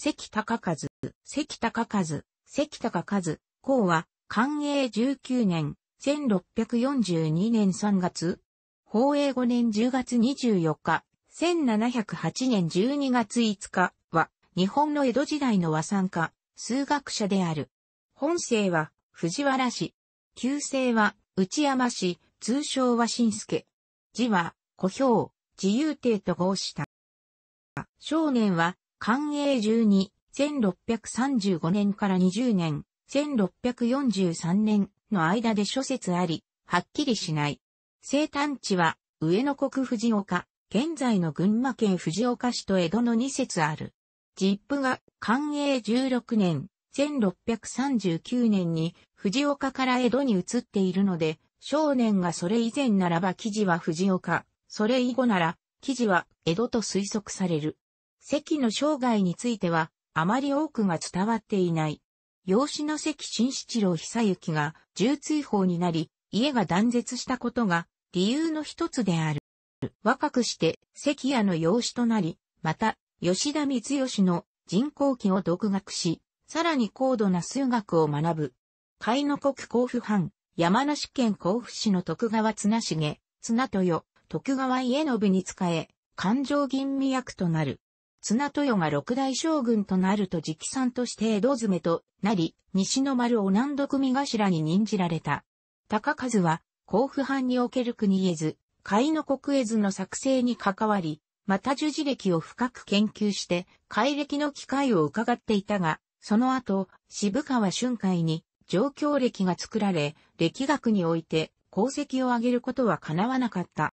関高和、関高和、関高和、公は、寛永19年、1642年3月、法永5年10月24日、1708年12月5日は、日本の江戸時代の和算家、数学者である。本姓は、藤原氏。旧姓は、内山氏、通称は新助。字は、小兵、自由帝と合した。少年は、寛永12、1635年から20年、1643年の間で諸説あり、はっきりしない。生誕地は、上野国藤岡、現在の群馬県藤岡市と江戸の2説ある。ジップが、寛永16年、1639年に藤岡から江戸に移っているので、少年がそれ以前ならば記事は藤岡、それ以後なら記事は江戸と推測される。関の生涯については、あまり多くが伝わっていない。養子の関新七郎久行が重追放になり、家が断絶したことが理由の一つである。若くして関屋の養子となり、また、吉田光義の人工期を独学し、さらに高度な数学を学ぶ。海の国甲府藩、山梨県甲府市の徳川綱重、綱豊、徳川家信に仕え、勘定吟味役となる。綱豊が六大将軍となると直参として江戸詰めとなり、西の丸を南独組頭に任じられた。高和は、甲府藩における国絵図、海の国絵図の作成に関わり、また十字歴を深く研究して、海歴の機会を伺っていたが、その後、渋川春海に、状況歴が作られ、歴学において、功績を挙げることは叶わなかった。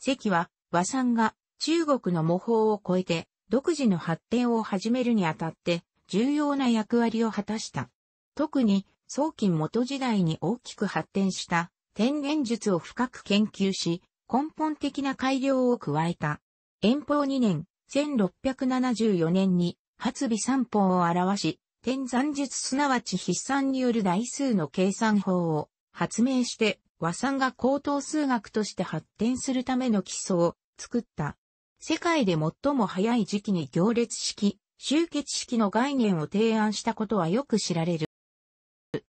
関は、和さんが、中国の模倣を超えて、独自の発展を始めるにあたって重要な役割を果たした。特に早期元時代に大きく発展した天元術を深く研究し、根本的な改良を加えた。遠方2年、1674年に、発備三法を表し、天山術すなわち筆算による台数の計算法を発明して、和算が高等数学として発展するための基礎を作った。世界で最も早い時期に行列式、集結式の概念を提案したことはよく知られる。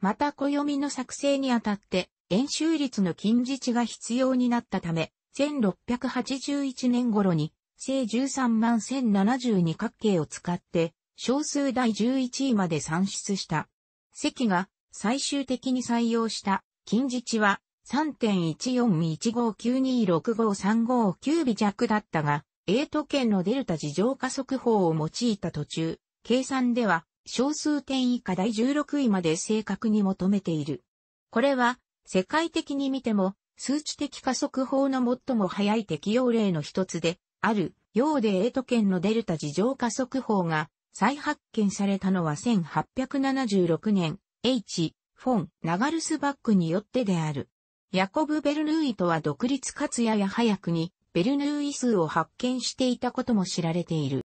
また暦の作成にあたって、円周率の近似値が必要になったため、1681年頃に、正13万1072角形を使って、小数第11位まで算出した。席が最終的に採用した近似値は3.1415926535尾弱だったが、A 都県のデルタ事情加速法を用いた途中、計算では小数点以下第16位まで正確に求めている。これは世界的に見ても数値的加速法の最も早い適用例の一つであるようで A 都県のデルタ事情加速法が再発見されたのは1876年 H フォン・ナガルスバックによってである。ヤコブ・ベルヌーイとは独立活やや早くにベルヌーイ数を発見していたことも知られている。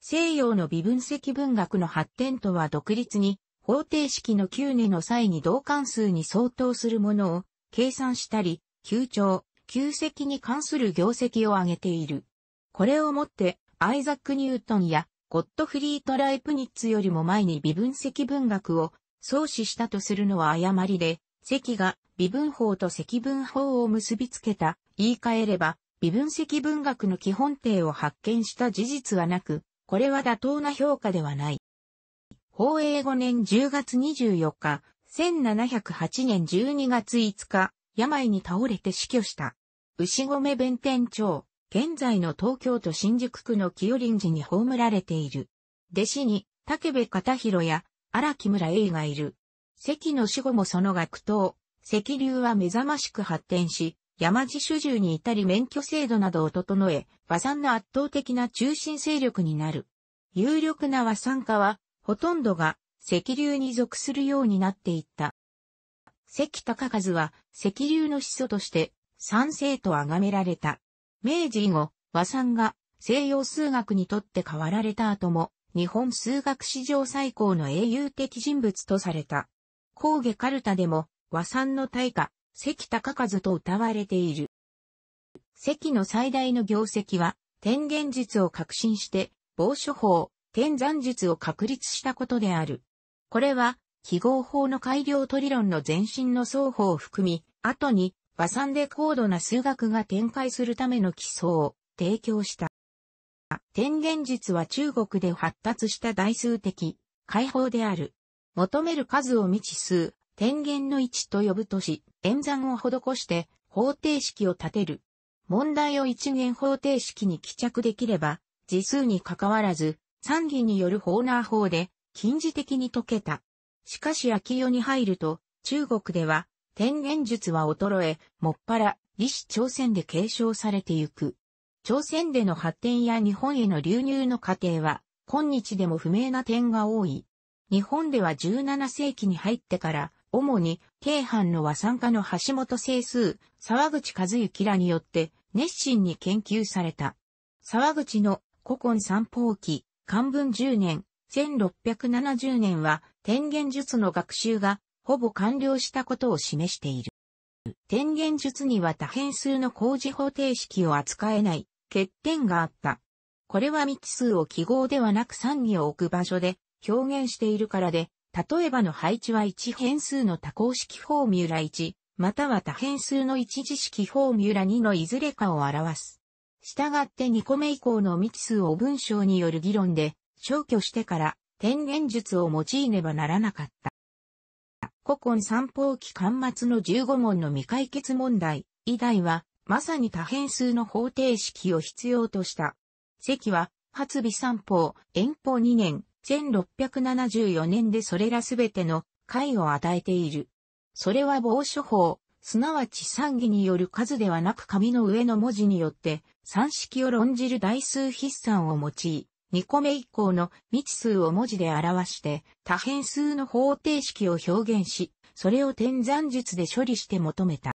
西洋の微分析文学の発展とは独立に、方程式の9値の際に同関数に相当するものを計算したり、急調、急積に関する業績を挙げている。これをもって、アイザック・ニュートンやゴットフリート・ライプニッツよりも前に微分積文学を創始したとするのは誤りで、積が微分法と積分法を結びつけた、言い換えれば、微分析文学の基本定を発見した事実はなく、これは妥当な評価ではない。法英5年10月24日、1708年12月5日、病に倒れて死去した。牛込弁天町、現在の東京都新宿区の清林寺に葬られている。弟子に、竹部片広や荒木村栄がいる。関の死後もその学頭、石流は目覚ましく発展し、山地主従に至り免許制度などを整え、和算の圧倒的な中心勢力になる。有力な和算家は、ほとんどが石流に属するようになっていった。関高和は石流の始祖として三世と崇められた。明治以後、和算が西洋数学にとって変わられた後も、日本数学史上最高の英雄的人物とされた。高下カルタでも和算の大家、関高和と歌われている。関の最大の業績は、天元術を革新して、防書法、天山術を確立したことである。これは、記号法の改良と理論の前身の双方を含み、後に、和算で高度な数学が展開するための基礎を提供した。天元術は中国で発達した代数的、解放である。求める数を未知数、天元の位置と呼ぶとし、演算を施して方程式を立てる。問題を一元方程式に帰着できれば、次数に関わらず、三義によるホーナー法で、近似的に解けた。しかし秋代に入ると、中国では、天元術は衰え、もっぱら、李氏朝鮮で継承されてゆく。朝鮮での発展や日本への流入の過程は、今日でも不明な点が多い。日本では17世紀に入ってから、主に、京阪の和参加の橋本清数、沢口和幸らによって、熱心に研究された。沢口の古今三宝記、漢文10年、1670年は、天元術の学習が、ほぼ完了したことを示している。天元術には多変数の工事方程式を扱えない欠点があった。これは未知数を記号ではなく三義を置く場所で表現しているからで、例えばの配置は1変数の多項式フォーミュラ1、または多変数の一次式フォーミュラ2のいずれかを表す。したがって2個目以降の未知数を文章による議論で消去してから天元術を用いねばならなかった。古今三方期巻末の15問の未解決問題以外は、まさに多変数の方程式を必要とした。席は、発尾三方、遠方2年、1674年でそれらすべての解を与えている。それは防書法、すなわち三義による数ではなく紙の上の文字によって、算式を論じる代数筆算を用い、2個目以降の未知数を文字で表して、多変数の方程式を表現し、それを点算術で処理して求めた。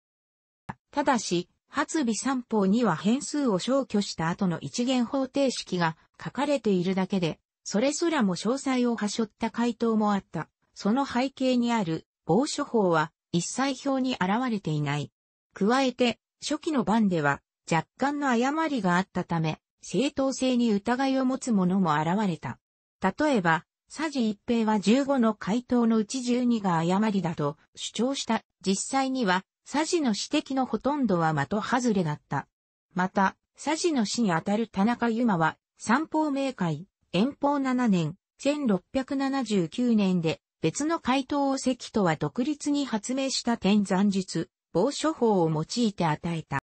ただし、発尾三法には変数を消去した後の一元方程式が書かれているだけで、それすらも詳細をはしょった回答もあった。その背景にある防処法は一切表に現れていない。加えて、初期の版では若干の誤りがあったため、正当性に疑いを持つ者も現れた。例えば、佐治一平は15の回答のうち12が誤りだと主張した。実際には、佐治の指摘のほとんどは的外れだった。また、佐治の死にあたる田中優馬は、三方明会、遠方7年、1679年で別の回答を石とは独立に発明した天山術、防処法を用いて与えた。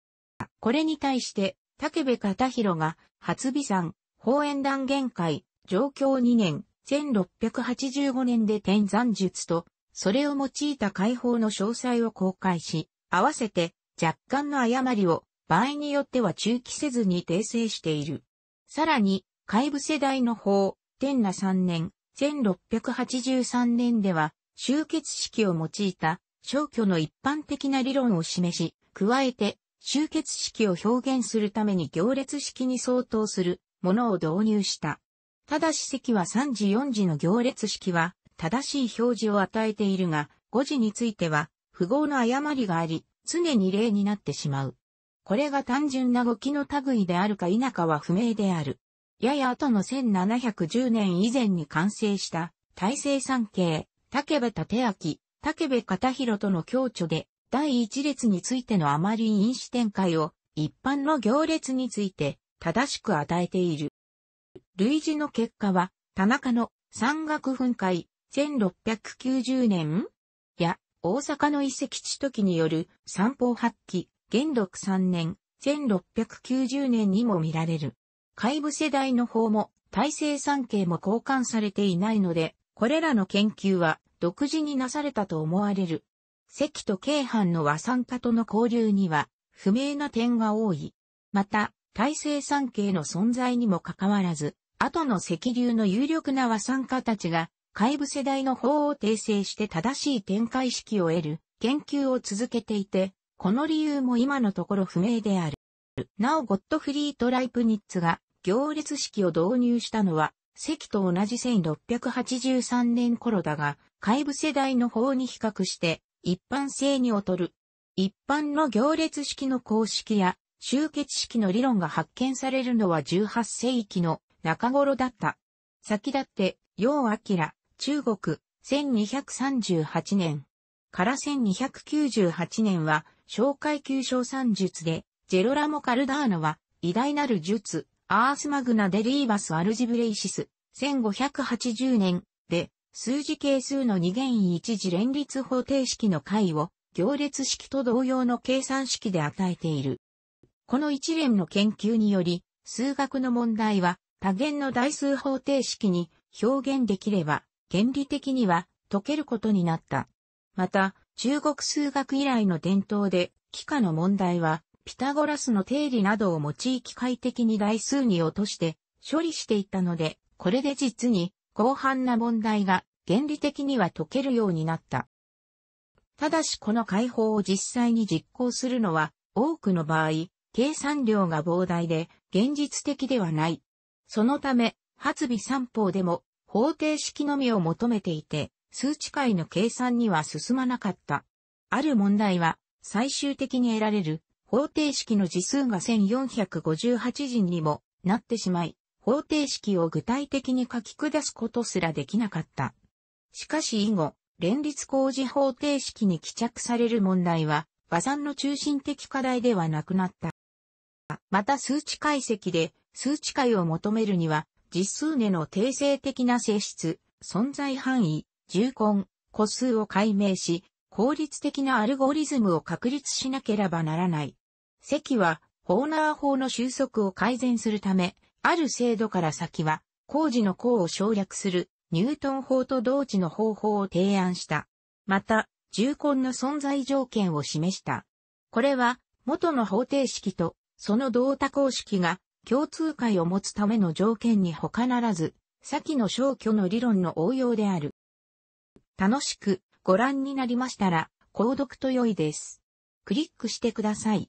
これに対して、竹部片広が、初美山、法円断限界、上京2年、1685年で天山術と、それを用いた解放の詳細を公開し、合わせて若干の誤りを場合によっては中期せずに訂正している。さらに、海部世代の法、天那3年、1683年では、集結式を用いた消去の一般的な理論を示し、加えて、集結式を表現するために行列式に相当するものを導入した。ただし席は3時4時の行列式は正しい表示を与えているが、5時については符号の誤りがあり、常に例になってしまう。これが単純な語気の類であるか否かは不明である。やや後の1710年以前に完成した大成産経、竹部立明、竹部片広との共著で、第一列についてのあまり因子展開を、一般の行列について、正しく与えている。類似の結果は、田中の山岳噴火、1690年や、大阪の遺跡地時による三方発揮、元禄三年、1690年にも見られる。海部世代の方も体制産経も交換されていないので、これらの研究は独自になされたと思われる。関と京藩の和産家との交流には不明な点が多い。また、体制産経の存在にもかかわらず、後の石流の有力な和産家たちが、海部世代の方を訂正して正しい展開式を得る研究を続けていて、この理由も今のところ不明である。なおゴットフリート・ライプニッツが行列式を導入したのは、席と同じ1683年頃だが、海部世代の方に比較して一般性に劣る。一般の行列式の公式や集結式の理論が発見されるのは18世紀の中頃だった。先立って、楊明、中国、1238年から1298年は、小階級小算術で、ジェロラモ・カルダーノは、偉大なる術、アースマグナ・デリーバス・アルジブレイシス、1580年で、数字係数の二元一次連立方程式の解を、行列式と同様の計算式で与えている。この一連の研究により、数学の問題は多元の代数方程式に表現できれば、原理的には解けることになった。また、中国数学以来の伝統で、幾何の問題はピタゴラスの定理などを用い機械的に台数に落として処理していったので、これで実に広範な問題が原理的には解けるようになった。ただしこの解放を実際に実行するのは多くの場合、計算量が膨大で現実的ではない。そのため、発備三法でも方程式のみを求めていて、数値解の計算には進まなかった。ある問題は最終的に得られる方程式の次数が1458人にもなってしまい、方程式を具体的に書き下すことすらできなかった。しかし以後、連立工事方程式に帰着される問題は、和算の中心的課題ではなくなった。また数値解析で、数値解を求めるには、実数値の定性的な性質、存在範囲、重根、個数を解明し、効率的なアルゴリズムを確立しなければならない。席は、ホーナー法の収束を改善するため、ある制度から先は、工事の項を省略する、ニュートン法と同値の方法を提案した。また、重根の存在条件を示した。これは、元の方程式と、その同多公式が、共通解を持つための条件に他ならず、先の消去の理論の応用である。楽しくご覧になりましたら、購読と良いです。クリックしてください。